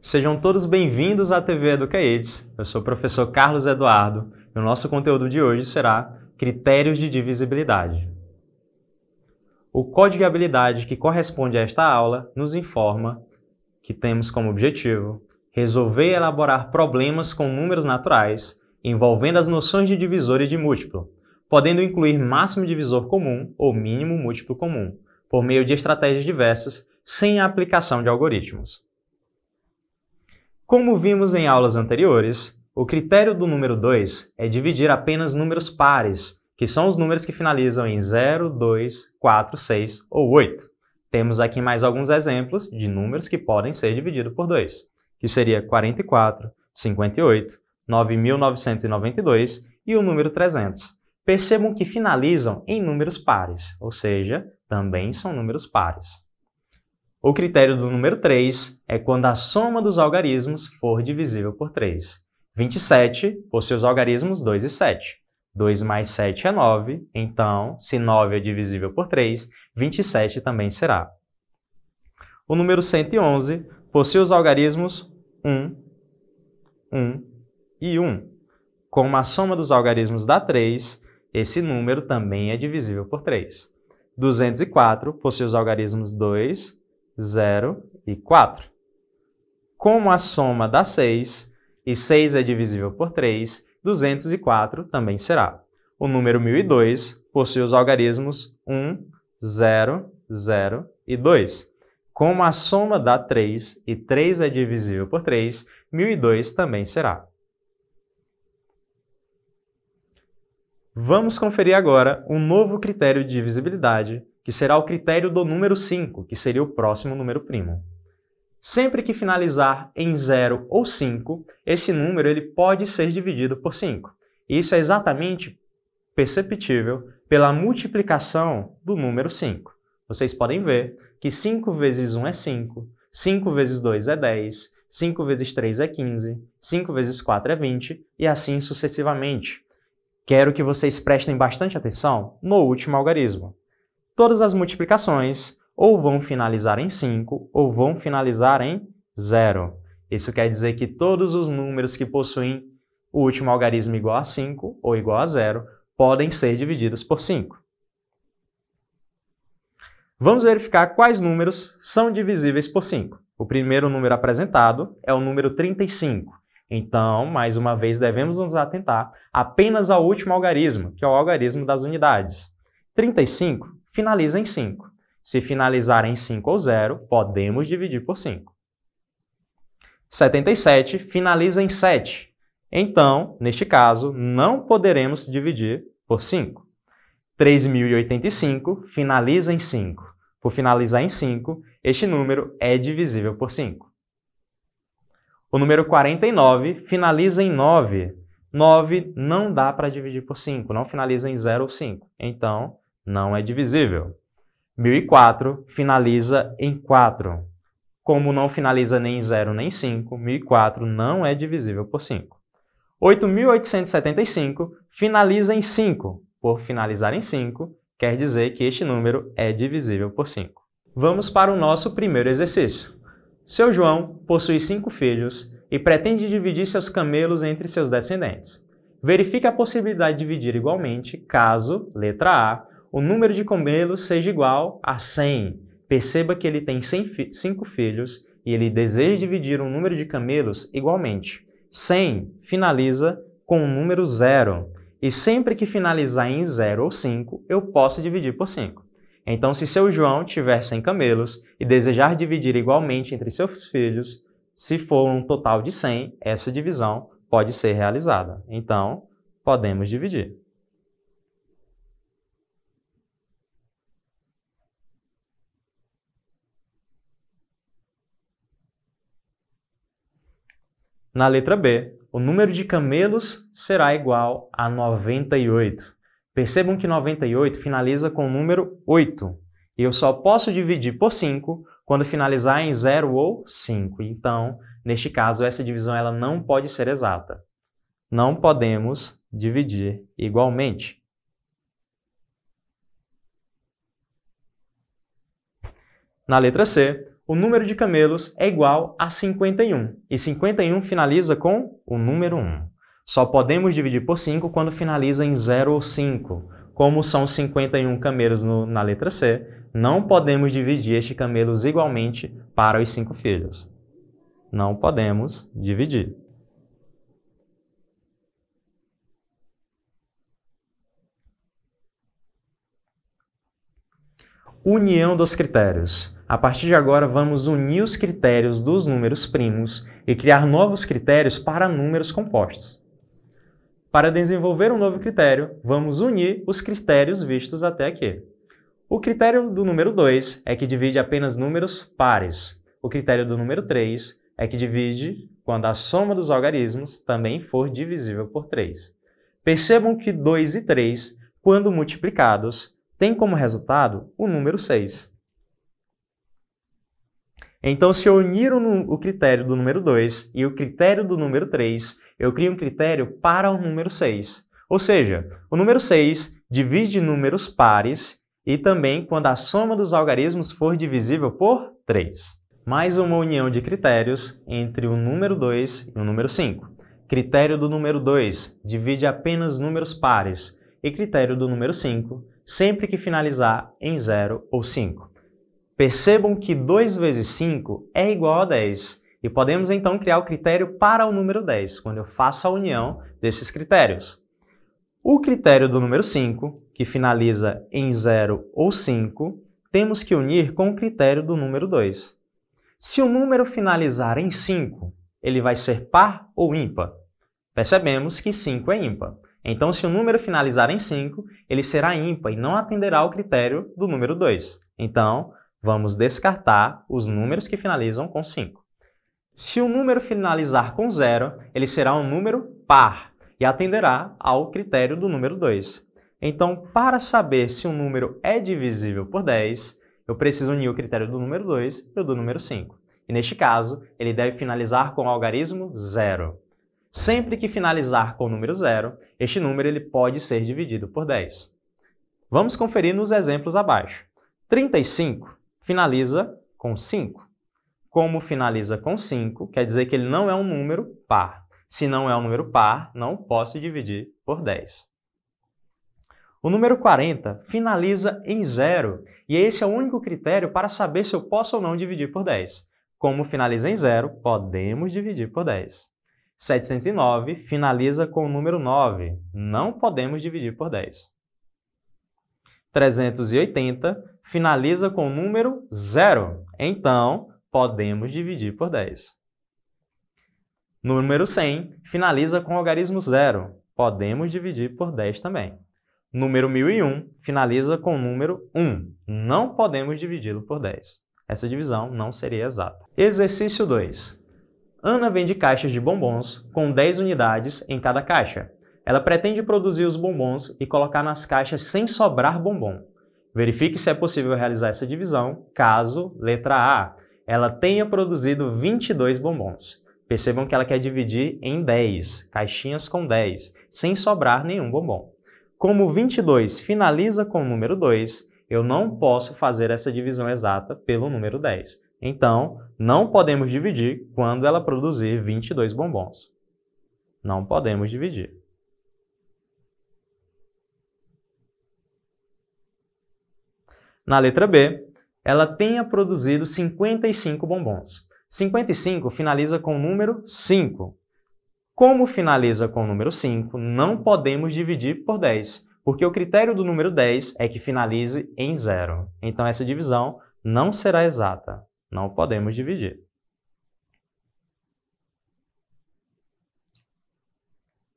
Sejam todos bem-vindos à TV Educates. Eu sou o professor Carlos Eduardo e o nosso conteúdo de hoje será Critérios de Divisibilidade. O código de habilidade que corresponde a esta aula nos informa que temos como objetivo resolver e elaborar problemas com números naturais envolvendo as noções de divisor e de múltiplo, podendo incluir máximo divisor comum ou mínimo múltiplo comum, por meio de estratégias diversas, sem a aplicação de algoritmos. Como vimos em aulas anteriores, o critério do número 2 é dividir apenas números pares, que são os números que finalizam em 0, 2, 4, 6 ou 8. Temos aqui mais alguns exemplos de números que podem ser divididos por 2, que seria 44, 58, 9.992 e o número 300 percebam que finalizam em números pares, ou seja, também são números pares. O critério do número 3 é quando a soma dos algarismos for divisível por 3. 27 possui os algarismos 2 e 7. 2 mais 7 é 9, então, se 9 é divisível por 3, 27 também será. O número 111 possui os algarismos 1, 1 e 1. Como a soma dos algarismos dá 3, esse número também é divisível por 3. 204 possui os algarismos 2, 0 e 4. Como a soma dá 6 e 6 é divisível por 3, 204 também será. O número 1002 possui os algarismos 1, 0, 0 e 2. Como a soma dá 3 e 3 é divisível por 3, 1002 também será. Vamos conferir agora um novo critério de divisibilidade, que será o critério do número 5, que seria o próximo número primo. Sempre que finalizar em 0 ou 5, esse número ele pode ser dividido por 5. Isso é exatamente perceptível pela multiplicação do número 5. Vocês podem ver que 5 vezes 1 é 5, 5 vezes 2 é 10, 5 vezes 3 é 15, 5 vezes 4 é 20 e assim sucessivamente. Quero que vocês prestem bastante atenção no último algarismo. Todas as multiplicações ou vão finalizar em 5 ou vão finalizar em 0. Isso quer dizer que todos os números que possuem o último algarismo igual a 5 ou igual a 0 podem ser divididos por 5. Vamos verificar quais números são divisíveis por 5. O primeiro número apresentado é o número 35, então, mais uma vez, devemos nos atentar apenas ao último algarismo, que é o algarismo das unidades. 35 finaliza em 5. Se finalizar em 5 ou 0, podemos dividir por 5. 77 finaliza em 7. Então, neste caso, não poderemos dividir por 5. 3085 finaliza em 5. Por finalizar em 5, este número é divisível por 5. O número 49 finaliza em 9. 9 não dá para dividir por 5, não finaliza em 0 ou 5. Então, não é divisível. 1004 finaliza em 4. Como não finaliza nem em 0 nem em 5, 1004 não é divisível por 5. 8875 finaliza em 5. Por finalizar em 5, quer dizer que este número é divisível por 5. Vamos para o nosso primeiro exercício. Seu João possui cinco filhos e pretende dividir seus camelos entre seus descendentes. Verifique a possibilidade de dividir igualmente caso, letra A, o número de camelos seja igual a 100. Perceba que ele tem fi cinco filhos e ele deseja dividir o um número de camelos igualmente. 100 finaliza com o número zero. E sempre que finalizar em 0 ou 5, eu posso dividir por 5. Então, se seu João tiver 100 camelos e desejar dividir igualmente entre seus filhos, se for um total de 100, essa divisão pode ser realizada. Então, podemos dividir. Na letra B, o número de camelos será igual a 98. Percebam que 98 finaliza com o número 8. E eu só posso dividir por 5 quando finalizar em 0 ou 5. Então, neste caso, essa divisão ela não pode ser exata. Não podemos dividir igualmente. Na letra C, o número de camelos é igual a 51, e 51 finaliza com o número 1. Só podemos dividir por 5 quando finaliza em 0 ou 5. Como são 51 camelos no, na letra C, não podemos dividir estes camelos igualmente para os cinco filhos. Não podemos dividir. União dos critérios. A partir de agora, vamos unir os critérios dos números primos e criar novos critérios para números compostos. Para desenvolver um novo critério, vamos unir os critérios vistos até aqui. O critério do número 2 é que divide apenas números pares. O critério do número 3 é que divide quando a soma dos algarismos também for divisível por 3. Percebam que 2 e 3, quando multiplicados, têm como resultado o número 6. Então, se eu unir o, o critério do número 2 e o critério do número 3, eu crio um critério para o número 6. Ou seja, o número 6 divide números pares e também quando a soma dos algarismos for divisível por 3. Mais uma união de critérios entre o número 2 e o número 5. Critério do número 2 divide apenas números pares e critério do número 5 sempre que finalizar em 0 ou 5. Percebam que 2 vezes 5 é igual a 10. E podemos então criar o critério para o número 10, quando eu faço a união desses critérios. O critério do número 5, que finaliza em 0 ou 5, temos que unir com o critério do número 2. Se o número finalizar em 5, ele vai ser par ou ímpar? Percebemos que 5 é ímpar. Então, se o número finalizar em 5, ele será ímpar e não atenderá ao critério do número 2. Então, Vamos descartar os números que finalizam com 5. Se o número finalizar com zero, ele será um número par e atenderá ao critério do número 2. Então, para saber se um número é divisível por 10, eu preciso unir o critério do número 2 e o do número 5. E neste caso, ele deve finalizar com o algarismo zero. Sempre que finalizar com o número zero, este número ele pode ser dividido por 10. Vamos conferir nos exemplos abaixo. 35 finaliza com 5. Como finaliza com 5, quer dizer que ele não é um número par. Se não é um número par, não posso dividir por 10. O número 40 finaliza em 0, e esse é o único critério para saber se eu posso ou não dividir por 10. Como finaliza em 0, podemos dividir por 10. 709 finaliza com o número 9, não podemos dividir por 10. 380 finaliza com o número 0. Então, podemos dividir por 10. Número 100 finaliza com o algarismo 0. Podemos dividir por 10 também. Número 1001 finaliza com o número 1. Não podemos dividi-lo por 10. Essa divisão não seria exata. Exercício 2. Ana vende caixas de bombons com 10 unidades em cada caixa. Ela pretende produzir os bombons e colocar nas caixas sem sobrar bombom. Verifique se é possível realizar essa divisão caso, letra A, ela tenha produzido 22 bombons. Percebam que ela quer dividir em 10, caixinhas com 10, sem sobrar nenhum bombom. Como 22 finaliza com o número 2, eu não posso fazer essa divisão exata pelo número 10. Então, não podemos dividir quando ela produzir 22 bombons. Não podemos dividir. Na letra B, ela tenha produzido 55 bombons. 55 finaliza com o número 5. Como finaliza com o número 5, não podemos dividir por 10, porque o critério do número 10 é que finalize em zero. Então essa divisão não será exata. Não podemos dividir.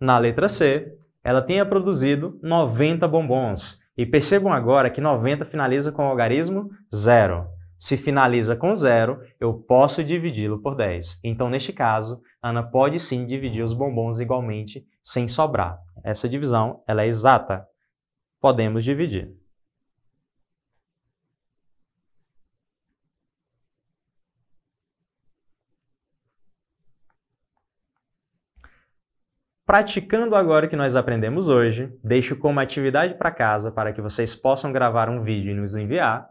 Na letra C, ela tenha produzido 90 bombons. E percebam agora que 90 finaliza com o algarismo zero. Se finaliza com zero, eu posso dividi-lo por 10. Então, neste caso, Ana pode sim dividir os bombons igualmente sem sobrar. Essa divisão ela é exata. Podemos dividir. Praticando agora o que nós aprendemos hoje, deixo como atividade para casa para que vocês possam gravar um vídeo e nos enviar.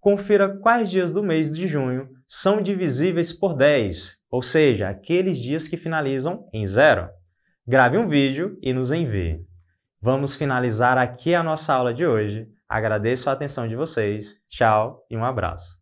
Confira quais dias do mês de junho são divisíveis por 10, ou seja, aqueles dias que finalizam em zero. Grave um vídeo e nos envie. Vamos finalizar aqui a nossa aula de hoje. Agradeço a atenção de vocês. Tchau e um abraço.